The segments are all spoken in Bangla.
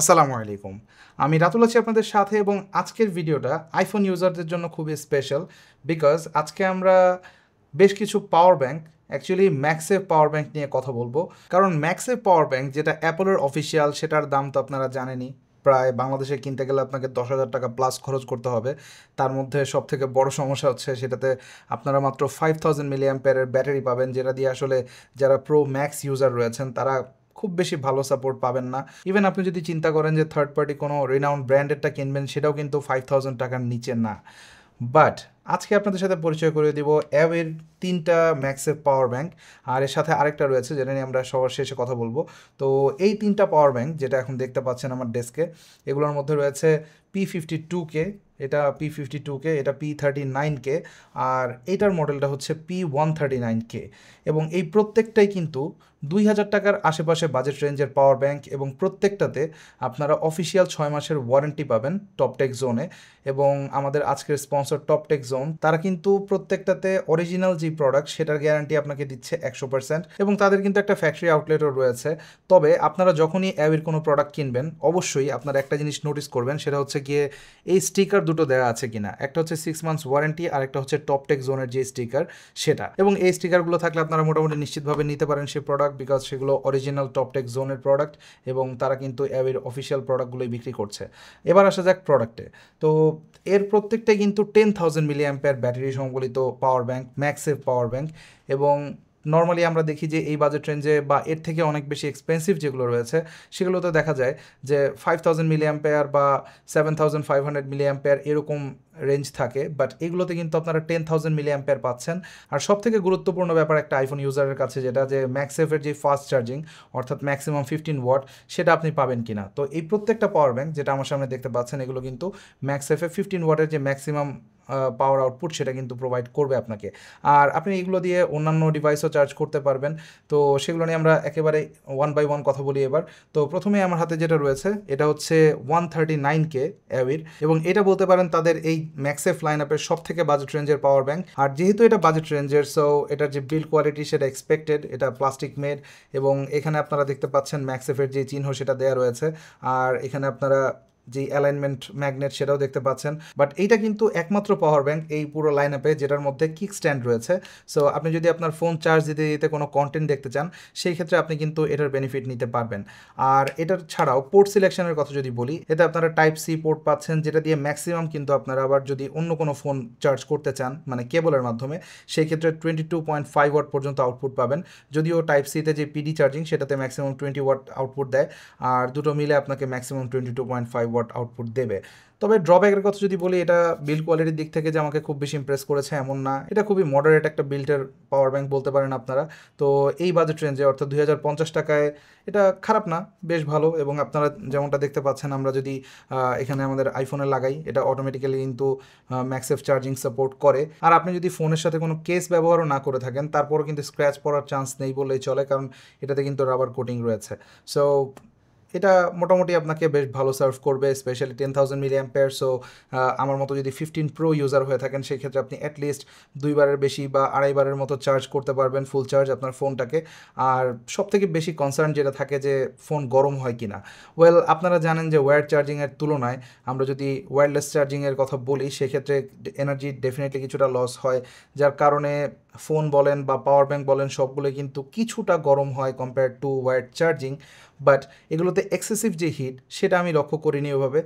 আসসালামু আলাইকুম আমি রাতুল আছি আপনাদের সাথে এবং আজকের ভিডিওটা আইফোন ইউজারদের জন্য খুবই স্পেশাল বিকজ আজকে আমরা বেশ কিছু পাওয়ার ব্যাংক অ্যাকচুয়ালি ম্যাক্সে পাওয়ার ব্যাংক নিয়ে কথা বলবো কারণ ম্যাক্সে পাওয়ার ব্যাংক যেটা অ্যাপলের অফিসিয়াল সেটার দাম তো আপনারা জানেনই প্রায় বাংলাদেশে কিনতে গেলে আপনাকে দশ হাজার টাকা প্লাস খরচ করতে হবে তার মধ্যে সব থেকে বড় সমস্যা হচ্ছে সেটাতে আপনারা মাত্র ফাইভ থাউজেন্ড মিলিয়াম ব্যাটারি পাবেন যেটা দিয়ে আসলে যারা প্রো ম্যাক্স ইউজার রয়েছেন তারা খুব বেশি ভালো সাপোর্ট পাবেন না ইভেন আপনি যদি চিন্তা করেন যে থার্ড পার্টি কোনো রেনাউন্ড ব্র্যান্ডেডটা কিনবেন সেটাও কিন্তু ফাইভ থাউজেন্ড টাকার নিচে না বাট আজকে আপনাদের সাথে পরিচয় করে দিব অ্যাবের তিনটা ম্যাক্সের পাওয়ার ব্যাঙ্ক আর এর সাথে আরেকটা রয়েছে যেটা নিয়ে আমরা সবার শেষে কথা বলবো তো এই তিনটা পাওয়ার ব্যাঙ্ক যেটা এখন দেখতে পাচ্ছেন আমার ডেস্কে এগুলোর মধ্যে রয়েছে পি ফিফটি টু কে এটা পি ফিফটি টু কে এটা পি থার্টি নাইন কে আর এটার মডেলটা হচ্ছে P one thirty nine K এবং এই প্রত্যেকটাই কিন্তু দুই হাজার টাকার আশেপাশে বাজেট রেঞ্জের পাওয়ার ব্যাঙ্ক এবং প্রত্যেকটাতে আপনারা অফিসিয়াল ছয় মাসের ওয়ারেন্টি পাবেন টপটেক জোনে এবং আমাদের আজকের স্পন্সর টপটেক জোন তারা কিন্তু প্রত্যেকটাতে অরিজিনাল যে প্রোডাক্ট সেটার গ্যারান্টি আপনাকে দিচ্ছে একশো পার্সেন্ট এবং তাদের কিন্তু একটা ফ্যাক্টরি আউটলেটও রয়েছে তবে আপনারা যখনই অ্যাবের কোনো প্রোডাক্ট কিনবেন অবশ্যই আপনারা একটা জিনিস নোটিস করবেন সেটা হচ্ছে গিয়ে এই স্টিকার দুটো দেওয়া আছে কিনা একটা হচ্ছে সিক্স মান্থস ওয়ারেন্টি আর একটা হচ্ছে টপটেক জোনের যে স্টিকার সেটা এবং এই স্টিকারগুলো থাকলে আপনারা মোটামুটি নিশ্চিতভাবে নিতে পারেন সেই প্রোডাক্ট বিকজ সেগুলো অরিজিনাল টপটেক জোনের প্রোডাক্ট এবং তারা কিন্তু অ্যাবের অফিসিয়াল প্রোডাক্টগুলোই বিক্রি করছে এবার আসা যাক প্রোডাক্টে তো এর প্রত্যেকটাই কিন্তু টেন থাউজেন্ড মিলিয়াম্পের ব্যাটারি সংবলিত পাওয়ার ব্যাংক ম্যাক্সেভ পাওয়ার ব্যাংক এবং নর্মালি আমরা দেখি যে এই বাজেট রেঞ্জে বা এর থেকে অনেক বেশি এক্সপেন্সিভ যেগুলো রয়েছে সেগুলোতে দেখা যায় যে ফাইভ থাউজেন্ড মিলি বা seven thousand five hundred milliampere এরকম রেঞ্জ থাকে বাট এগুলোতে কিন্তু আপনারা টেন থাউজেন্ড মিলিয়াম্পেয়ার পাচ্ছেন আর সব থেকে গুরুত্বপূর্ণ ব্যাপার একটা আইফোন ইউজারের কাছে যেটা যে ম্যাক্সেফের যে ফাস্ট চার্জিং অর্থাৎ ম্যাক্সিমাম ফিফটিন ওয়াট সেটা আপনি পাবেন কি না তো এই প্রত্যেকটা পাওয়ার ব্যাঙ্ক যেটা আমার সামনে দেখতে পাচ্ছেন এগুলো কিন্তু ম্যাক্সেফে ফিফটিন ওয়াটের যে ম্যাক্সিমাম পাওয়ার আউটপুট সেটা কিন্তু প্রোভাইড করবে আপনাকে আর আপনি এগুলো দিয়ে অন্যান্য ডিভাইসও চার্জ করতে পারবেন তো সেগুলো নিয়ে আমরা একেবারে ওয়ান বাই ওয়ান কথা বলি এবার তো প্রথমে আমার হাতে যেটা রয়েছে এটা হচ্ছে ওয়ান থার্টি নাইন কে অ্যাবির এবং এটা বলতে পারেন তাদের এই ম্যাক্সেফ লাইন আপের সব থেকে বাজেট রেঞ্জের পাওয়ার ব্যাংক আর যেহেতু এটা বাজেট রেঞ্জের সো এটার যে বিল্ড কোয়ালিটি সেটা এক্সপেক্টেড এটা প্লাস্টিক মেড এবং এখানে আপনারা দেখতে পাচ্ছেন ম্যাক্সেফের যে চিহ্ন সেটা দেওয়া রয়েছে আর এখানে আপনারা যে অ্যালাইনমেন্ট ম্যাগনেট সেটাও দেখতে পাচ্ছেন বাট এইটা কিন্তু একমাত্র পাওয়ার ব্যাংক এই পুরো লাইন আপে যেটার মধ্যে কিক স্ট্যান্ড রয়েছে সো আপনি যদি আপনার ফোন চার্জ দিতে দিতে কোনো কন্টেন্ট দেখতে চান সেই ক্ষেত্রে আপনি কিন্তু এটার বেনিফিট নিতে পারবেন আর এটার ছাড়াও পোর্ট সিলেকশনের কথা যদি বলি এতে আপনারা টাইপ সি পোর্ট পাচ্ছেন যেটা দিয়ে ম্যাক্সিমাম কিন্তু আপনারা আবার যদি অন্য কোনো ফোন চার্জ করতে চান মানে কেবলের মাধ্যমে সেই ক্ষেত্রে twenty two point five watt পর্যন্ত আউটপুট পাবেন যদিও টাইপ সিতে যে পিডি চার্জিং সেটাতে ম্যাক্সিমাম টোয়েন্টি ওয়াট আউটপুট দেয় আর দুটো মিলে আপনাকে maximum twenty two point five watt output দেবে তবে ড্রব্যাকের কথা যদি বলি এটা বিল্ড কোয়ালিটির দিক থেকে যে আমাকে খুব বেশি ইমপ্রেস করেছে এমন না এটা খুবই মডারেট একটা বিল্টের পাওয়ার ব্যাঙ্ক বলতে পারেন আপনারা তো এই বাজেট রেঞ্জে অর্থাৎ দুই টাকায় এটা খারাপ না বেশ ভালো এবং আপনারা যেমনটা দেখতে পাচ্ছেন আমরা যদি এখানে আমাদের আইফোনে লাগাই এটা অটোমেটিক্যালি কিন্তু ম্যাক্সেফ চার্জিং সাপোর্ট করে আর আপনি যদি ফোনের সাথে কোনো কেস ব্যবহারও না করে থাকেন তারপরও কিন্তু স্ক্র্যাচ পড়ার চান্স নেই বললেই চলে কারণ এটাতে কিন্তু রাবার কোটিং রয়েছে সো এটা মোটামুটি আপনাকে বেশ ভালো সার্ভ করবে specially ten thousand milliampere so আমার মতো যদি ফিফটিন প্রো ইউজার হয়ে থাকেন সেক্ষেত্রে আপনি অ্যাটলিস্ট দুইবারের বেশি বা আড়াইবারের মতো চার্জ করতে পারবেন ফুল চার্জ আপনার ফোনটাকে আর সবথেকে বেশি কনসার্ন যেটা থাকে যে ফোন গরম হয় কি না ওয়েল আপনারা জানেন যে ওয়্যার চার্জিংয়ের তুলনায় আমরা যদি ওয়ারলেস চার্জিংয়ের কথা বলি সেক্ষেত্রে এনার্জি ডেফিনেটলি কিছুটা লস হয় যার কারণে ফোন বলেন বা পাওয়ার ব্যাঙ্ক বলেন সবগুলো কিন্তু কিছুটা গরম হয় compare to wired charging but এগুলোতে এক্সেসিভ যে হিট সেটা আমি লক্ষ্য করিনি ওভাবে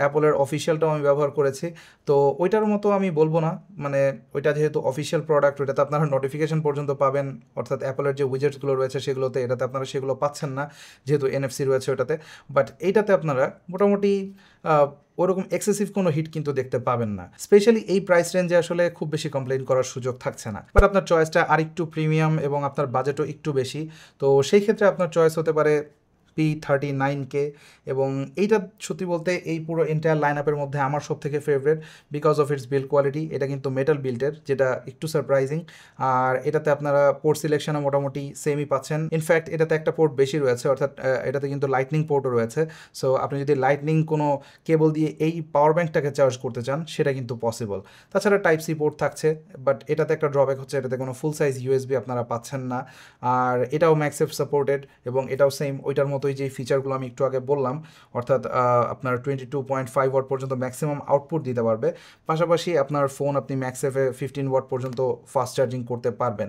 অ্যাপলের অফিসিয়ালটাও আমি ব্যবহার করেছি তো ওইটার মতো আমি বলবো না মানে ওইটা যেহেতু অফিসিয়াল প্রোডাক্ট ওইটাতে আপনারা নোটিফিকেশন পর্যন্ত পাবেন অর্থাৎ অ্যাপলের যে উইজেটসগুলো রয়েছে সেগুলোতে এটাতে আপনারা সেগুলো পাচ্ছেন না যেহেতু এনএফসি রয়েছে ওটাতে বাট এইটাতে আপনারা মোটামুটি ওরকম এক্সেসিভ কোনো হিট কিন্তু দেখতে পাবেন না স্পেশালি এই প্রাইস রেঞ্জে আসলে খুব বেশি কমপ্লেন করার সুযোগ থাকছে না বাট আপনার চয়েসটা আরেকটু প্রিমিয়াম এবং আপনার বাজেটও একটু বেশি তো সেই ক্ষেত্রে আপনার চয়েস হতে পারে পি থার্টি নাইন কে এবং এইটা সত্যি বলতে এই পুরো এন্টায়ার লাইন আপের মধ্যে আমার সব থেকে favourite because of its build quality এটা কিন্তু মেটাল বিল্ডের যেটা একটু সারপ্রাইজিং আর এটাতে আপনারা পোর্ট সিলেকশনে মোটামুটি সেমই পাচ্ছেন ইনফ্যাক্ট এটাতে একটা পোর্ট বেশি রয়েছে অর্থাৎ এটাতে কিন্তু লাইটনিং পোর্টও রয়েছে সো আপনি যদি লাইটনিং কোনো কেবল দিয়ে এই পাওয়ার ব্যাঙ্কটাকে চার্জ করতে চান সেটা কিন্তু পসিবল তাছাড়া টাইপ সি পোর্ট থাকছে বাট এটাতে একটা ড্রব্যাক হচ্ছে এটাতে কোনো ফুল সাইজ ইউএসবি আপনারা পাচ্ছেন না আর এটাও ম্যাক্সেফ সাপোর্টেড এবং এটাও সেম ওইটার মতো মতোই যে ফিচারগুলো আমি একটু আগে বললাম অর্থাৎ আপনার twenty two point five watt পর্যন্ত ম্যাক্সিমাম আউটপুট দিতে পারবে পাশাপাশি আপনার ফোন আপনি ম্যাক্স ফিফটিন ওয়াট পর্যন্ত ফাস্ট চার্জিং করতে পারবেন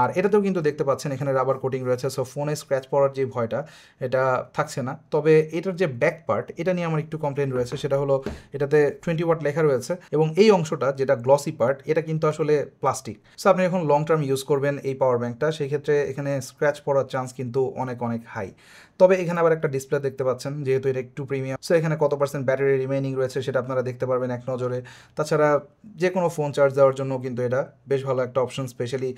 আর এটাতেও কিন্তু দেখতে পাচ্ছেন এখানে রাবার কোটিং রয়েছে সো ফোনে স্ক্র্যাচ পড়ার যে ভয়টা এটা থাকছে না তবে এটার যে ব্যাক পার্ট এটা নিয়ে আমার একটু কমপ্লেন রয়েছে সেটা হলো এটাতে টোয়েন্টি ওয়াট লেখা রয়েছে এবং এই অংশটা যেটা গ্লসি পার্ট এটা কিন্তু আসলে প্লাস্টিক সো আপনি এখন লং টার্ম ইউজ করবেন এই পাওয়ার ব্যাঙ্কটা সেক্ষেত্রে এখানে স্ক্র্যাচ পড়ার চান্স কিন্তু অনেক অনেক হাই তবে এখানে আবার একটা ডিসপ্লে দেখতে পাচ্ছেন যেহেতু এটা একটু প্রিমিয়াম সো এখানে কত পার্সেন্ট ব্যাটারি রিমেনিং রয়েছে সেটা আপনারা দেখতে পারবেন এক নজরে তাছাড়া যে কোনো ফোন চার্জ দেওয়ার জন্য কিন্তু এটা বেশ ভালো একটা অপশন স্পেশালি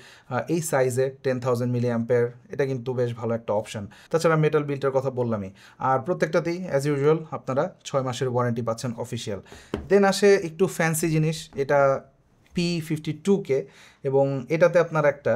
এই সাইজে টেন থাউজেন্ড মিলি অ্যাম্পেয়ার এটা কিন্তু বেশ ভালো একটা অপশন তাছাড়া মেটাল বিলটার কথা বললামই আর প্রত্যেকটাতেই অ্যাজ ইউজুয়াল আপনারা ছয় মাসের ওয়ারেন্টি পাচ্ছেন অফিসিয়াল দেন আসে একটু ফ্যান্সি জিনিস এটা পি ফিফটি টু কে এবং এটাতে আপনার একটা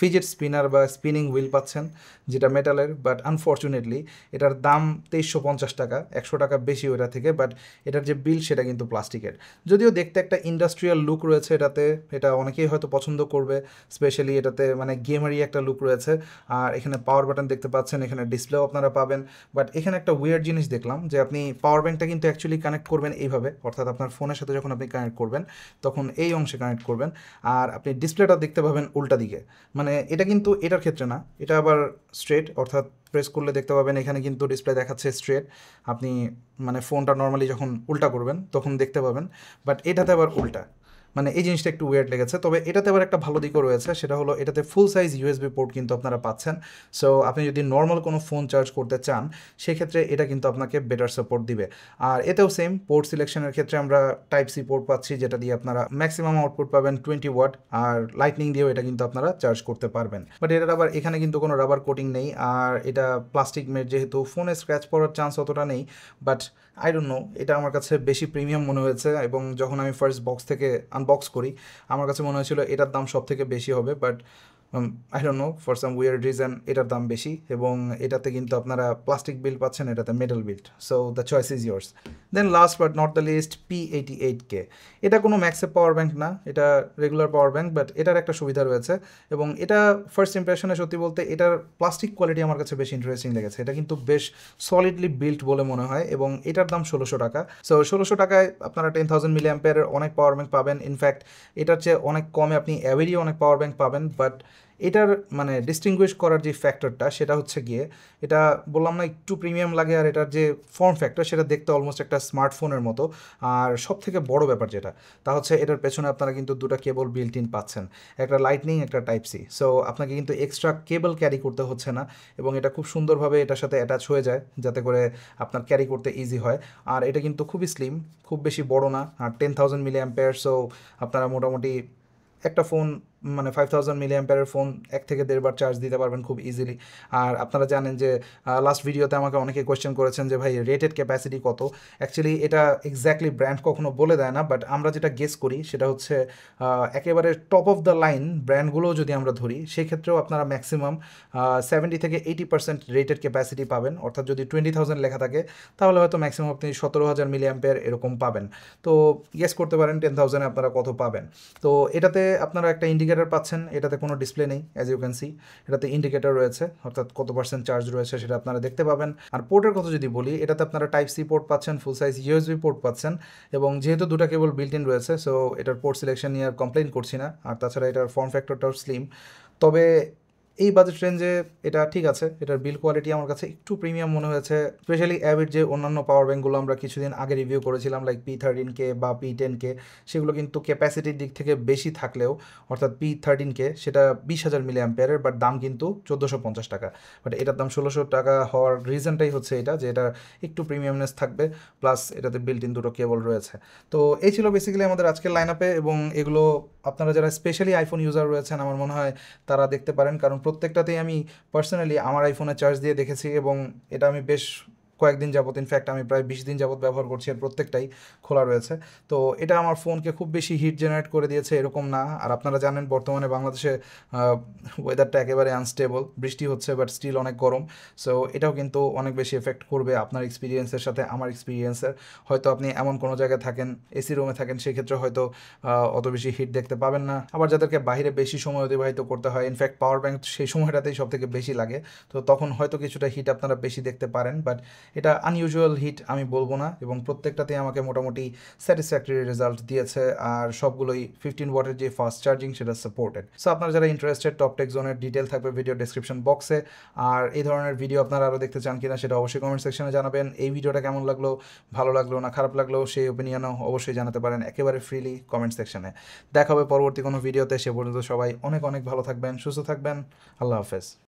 ফিজেট স্পিনার বা স্পিনিং হুইল পাচ্ছেন যেটা মেটালের বাট আনফর্চুনেটলি এটার দাম তেইশশো পঞ্চাশ টাকা একশো টাকা বেশি ওটা থেকে বাট এটার যে বিল সেটা কিন্তু প্লাস্টিকের যদিও দেখতে একটা ইন্ডাস্ট্রিয়াল লুক রয়েছে এটাতে এটা অনেকেই হয়তো পছন্দ করবে স্পেশালি এটাতে মানে গেমারি একটা লুক রয়েছে আর এখানে পাওয়ার বাটন দেখতে পাচ্ছেন এখানে ডিসপ্লেও আপনারা পাবেন বাট এখানে একটা উইয়ার জিনিস দেখলাম যে আপনি পাওয়ার ব্যাঙ্কটা কিন্তু অ্যাকচুয়ালি কানেক্ট করবেন এইভাবে অর্থাৎ আপনার ফোনের সাথে যখন আপনি কানেক্ট করবেন তখন এই অংশে কানেক্ট করবেন আর আপনি ডিসপ্লেটা দেখতে পাবেন উল্টা দিকে মানে মানে এটা কিন্তু এটার ক্ষেত্রে না এটা আবার স্ট্রেট অর্থাৎ প্রেস করলে দেখতে পাবেন এখানে কিন্তু ডিসপ্লে দেখাচ্ছে স্ট্রেট আপনি মানে ফোনটা নর্মালি যখন উল্টা করবেন তখন দেখতে পাবেন বাট এটাতে আবার উল্টা মানে এই জিনিসটা একটু ওয়েট লেগেছে তবে এটাতে আবার একটা ভালো দিকও রয়েছে সেটা হলো এটাতে ফুল সাইজ ইউএসবি পোর্ট কিন্তু আপনারা পাচ্ছেন সো আপনি যদি নর্মাল কোনো ফোন চার্জ করতে চান সেক্ষেত্রে এটা কিন্তু আপনাকে বেটার সাপোর্ট দিবে আর এতেও সেম পোর্ট সিলেকশনের ক্ষেত্রে আমরা টাইপ সি পোর্ট পাচ্ছি যেটা দিয়ে আপনারা ম্যাক্সিমাম আউটপুট পাবেন টোয়েন্টি ওয়াট আর লাইটনিং দিয়েও এটা কিন্তু আপনারা চার্জ করতে পারবেন বাট এটা আবার এখানে কিন্তু কোনো রাবার কোটিং নেই আর এটা প্লাস্টিক মেড যেহেতু ফোনে স্ক্র্যাচ পড়ার চান্স অতটা নেই বাট আই ডোন্ট নো এটা আমার কাছে বেশি প্রিমিয়াম মনে হয়েছে এবং যখন আমি ফার্স্ট বক্স থেকে আনবক্স করি আমার কাছে মনে হয়েছিল এটার দাম সব থেকে বেশি হবে but I don't know for some weird reason এটার দাম বেশি এবং এটাতে কিন্তু আপনারা প্লাস্টিক বিল পাচ্ছেন এটাতে metal built so the choice is yours then last but not the least P eighty eight K এটা কোনো ম্যাক্সে পাওয়ার ব্যাঙ্ক না এটা রেগুলার পাওয়ার ব্যাঙ্ক বাট এটার একটা সুবিধা রয়েছে এবং এটা ফার্স্ট ইম্প্রেশনে সত্যি বলতে এটার প্লাস্টিক কোয়ালিটি আমার কাছে বেশ ইন্টারেস্টিং লেগেছে এটা কিন্তু বেশ সলিডলি বিল্ট বলে মনে হয় এবং এটার দাম ষোলোশো টাকা সো ষোলোশো টাকায় আপনারা টেন থাউজেন্ড মিলি অ্যাম্পেয়ারের অনেক পাওয়ার ব্যাঙ্ক পাবেন ইনফ্যাক্ট এটার চেয়ে অনেক কমে আপনি অ্যাভেরি অনেক পাওয়ার ব্যাঙ্ক পাবেন বাট এটার মানে ডিস্টিংগুইশ করার যে ফ্যাক্টরটা সেটা হচ্ছে গিয়ে এটা বললাম না একটু প্রিমিয়াম লাগে আর এটার যে ফর্ম ফ্যাক্টর সেটা দেখতে অলমোস্ট একটা স্মার্টফোনের মতো আর সব থেকে বড় ব্যাপার যেটা তা হচ্ছে এটার পেছনে আপনারা কিন্তু দুটো কেবল বিল্ট ইন পাচ্ছেন একটা লাইটনিং একটা টাইপ সি সো আপনাকে কিন্তু এক্সট্রা কেবল ক্যারি করতে হচ্ছে না এবং এটা খুব সুন্দরভাবে এটার সাথে অ্যাটাচ হয়ে যায় যাতে করে আপনার ক্যারি করতে ইজি হয় আর এটা কিন্তু খুবই স্লিম খুব বেশি বড় না আর ten thousand milliampere so আপনারা মোটামুটি একটা ফোন মানে ফাইভ থাউজেন্ড মিলি অ্যাম্পারের ফোন এক থেকে দেড়বার চার্জ দিতে পারবেন খুব ইজিলি আর আপনারা জানেন যে লাস্ট ভিডিওতে আমাকে অনেকে কোয়েশ্চেন করেছেন যে ভাই রেটেড ক্যাপাসিটি কত অ্যাকচুয়ালি এটা এক্স্যাক্টলি ব্র্যান্ড কখনো বলে দেয় না বাট আমরা যেটা গেস করি সেটা হচ্ছে একেবারে টপ অফ দ্য লাইন ব্র্যান্ডগুলোও যদি আমরা ধরি সেক্ষেত্রেও আপনারা ম্যাক্সিমাম সেভেন্টি থেকে এইটি পার্সেন্ট রেটেড ক্যাপাসিটি পাবেন অর্থাৎ যদি টোয়েন্টি থাউজেন্ড লেখা থাকে তাহলে হয়তো ম্যাক্সিমাম আপনি সতেরো হাজার মিলি অ্যাম্পের এরকম পাবেন তো গেস করতে পারেন টেন থাউজেন্ডে আপনারা কত পাবেন তো এটাতে আপনারা একটা ইন্ডিকেট ইন্ডিকেটার পাচ্ছেন এটাতে কোনো ডিসপ্লে নেই অ্যাজ ইউ ক্যান সি এটাতে ইন্ডিকেটার রয়েছে অর্থাৎ কত পার্সেন্ট চার্জ রয়েছে সেটা আপনারা দেখতে পাবেন আর পোর্টের কথা যদি বলি এটাতে আপনারা টাইপ সি পোর্ট পাচ্ছেন ফুল সাইজ ইউএসবি পোর্ট পাচ্ছেন এবং যেহেতু দুটো কেবল বিল্ট ইন রয়েছে সো এটার পোর্ট সিলেকশন নিয়ে আর কমপ্লেন করছি না আর তাছাড়া এটার ফর্ম ফ্যাক্টরটাও স্লিম তবে এই বাজেট রেঞ্জে এটা ঠিক আছে এটার বিল কোয়ালিটি আমার কাছে একটু প্রিমিয়াম মনে হয়েছে স্পেশালি অ্যাবিট যে অন্যান্য পাওয়ার ব্যাঙ্কগুলো আমরা কিছুদিন আগে রিভিউ করেছিলাম লাইক পি থার্টিন কে বা পি টেন কে সেগুলো কিন্তু ক্যাপাসিটির দিক থেকে বেশি থাকলেও অর্থাৎ পি থার্টিন কে সেটা বিশ হাজার মিলি অ্যাম্পেয়ারের বাট দাম কিন্তু চোদ্দোশো পঞ্চাশ টাকা বাট এটার দাম ষোলোশো টাকা হওয়ার রিজনটাই হচ্ছে এটা যে এটা একটু প্রিমিয়ামনেস থাকবে প্লাস এটাতে বিল্ট ইন দুটো কেবল রয়েছে তো এই ছিল বেসিক্যালি আমাদের আজকের লাইন আপে এবং এগুলো আপনারা যারা স্পেশালি আইফোন ইউজার রয়েছেন আমার মনে হয় তারা দেখতে পারেন কারণ প্রত্যেকটাতেই আমি পার্সোনালি আমার আইফোনে চার্জ দিয়ে দেখেছি এবং এটা আমি বেশ কয়েকদিন যাবত ইনফ্যাক্ট আমি প্রায় বিশ দিন যাবত ব্যবহার করছি আর প্রত্যেকটাই খোলা রয়েছে তো এটা আমার ফোনকে খুব বেশি হিট জেনারেট করে দিয়েছে এরকম না আর আপনারা জানেন বর্তমানে বাংলাদেশে ওয়েদারটা একেবারে আনস্টেবল বৃষ্টি হচ্ছে বাট স্টিল অনেক গরম সো এটাও কিন্তু অনেক বেশি এফেক্ট করবে আপনার এক্সপিরিয়েন্সের সাথে আমার এক্সপিরিয়েন্সের হয়তো আপনি এমন কোনো জায়গায় থাকেন এসি রুমে থাকেন সেক্ষেত্রে হয়তো অত বেশি হিট দেখতে পাবেন না আবার যাদেরকে বাইরে বেশি সময় অতিবাহিত করতে হয় ইনফ্যাক্ট পাওয়ার ব্যাঙ্ক সেই সময়টাতেই সব থেকে বেশি লাগে তো তখন হয়তো কিছুটা হিট আপনারা বেশি দেখতে পারেন বাট এটা আনইউজুয়াল হিট আমি বলবো না এবং প্রত্যেকটাতে আমাকে মোটামুটি স্যাটিসফ্যাক্টরি রেজাল্ট দিয়েছে আর সবগুলোই ফিফটিন ওয়াটের যে ফাস্ট চার্জিং সেটা সাপোর্টেড সো আপনারা যারা ইন্টারেস্টেড টপ টেক জোনের ডিটেল থাকবে ভিডিও ডিসক্রিপশন বক্সে আর এই ধরনের ভিডিও আপনারা আরও দেখতে চান কিনা সেটা অবশ্যই কমেন্ট সেকশনে জানাবেন এই ভিডিওটা কেমন লাগলো ভালো লাগলো না খারাপ লাগলো সেই ওপিনিয়নও অবশ্যই জানাতে পারেন একেবারে ফ্রিলি কমেন্ট সেকশনে দেখা হবে পরবর্তী কোনো ভিডিওতে সে পর্যন্ত সবাই অনেক অনেক ভালো থাকবেন সুস্থ থাকবেন আল্লাহ হাফেজ